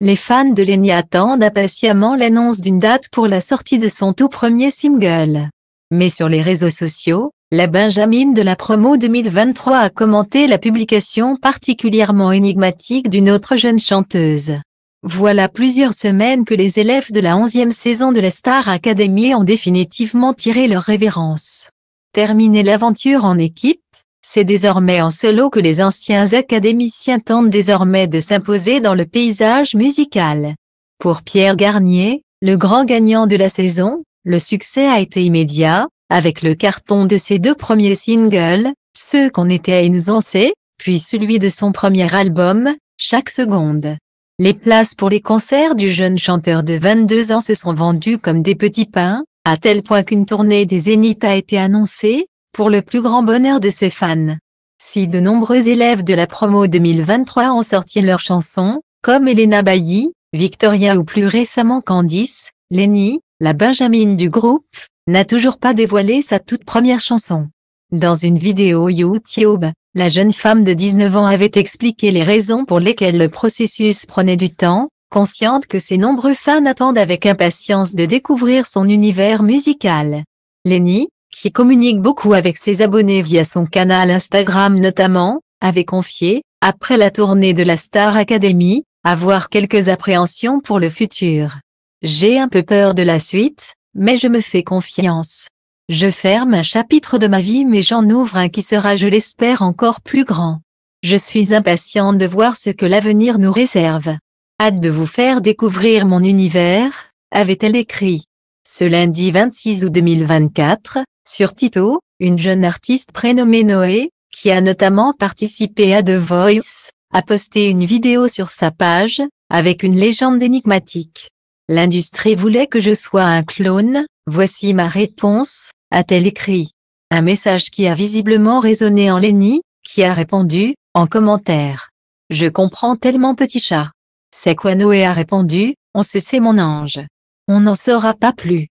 Les fans de Lenny attendent impatiemment l'annonce d'une date pour la sortie de son tout premier single. Mais sur les réseaux sociaux, la Benjamine de la promo 2023 a commenté la publication particulièrement énigmatique d'une autre jeune chanteuse. Voilà plusieurs semaines que les élèves de la 11e saison de la Star Academy ont définitivement tiré leur révérence. Terminer l'aventure en équipe, c'est désormais en solo que les anciens académiciens tentent désormais de s'imposer dans le paysage musical. Pour Pierre Garnier, le grand gagnant de la saison, le succès a été immédiat, avec le carton de ses deux premiers singles, Ceux qu'on était à une puis celui de son premier album, Chaque seconde. Les places pour les concerts du jeune chanteur de 22 ans se sont vendues comme des petits pains, à tel point qu'une tournée des Zénith a été annoncée, pour le plus grand bonheur de ses fans. Si de nombreux élèves de la promo 2023 ont sorti leurs chansons, comme Elena Bailly, Victoria ou plus récemment Candice, Lenny, la Benjamine du groupe, n'a toujours pas dévoilé sa toute première chanson. Dans une vidéo YouTube, la jeune femme de 19 ans avait expliqué les raisons pour lesquelles le processus prenait du temps, consciente que ses nombreux fans attendent avec impatience de découvrir son univers musical. Lenny, qui communique beaucoup avec ses abonnés via son canal Instagram notamment, avait confié, après la tournée de la Star Academy, avoir quelques appréhensions pour le futur. J'ai un peu peur de la suite, mais je me fais confiance. Je ferme un chapitre de ma vie mais j'en ouvre un qui sera je l'espère encore plus grand. Je suis impatiente de voir ce que l'avenir nous réserve. Hâte de vous faire découvrir mon univers, avait-elle écrit. Ce lundi 26 août 2024, sur Tito, une jeune artiste prénommée Noé, qui a notamment participé à The Voice, a posté une vidéo sur sa page, avec une légende énigmatique. L'industrie voulait que je sois un clone, voici ma réponse, a-t-elle écrit. Un message qui a visiblement résonné en Lenny, qui a répondu, en commentaire. Je comprends tellement petit chat. C'est quoi Noé a répondu, on se sait mon ange. On n'en saura pas plus.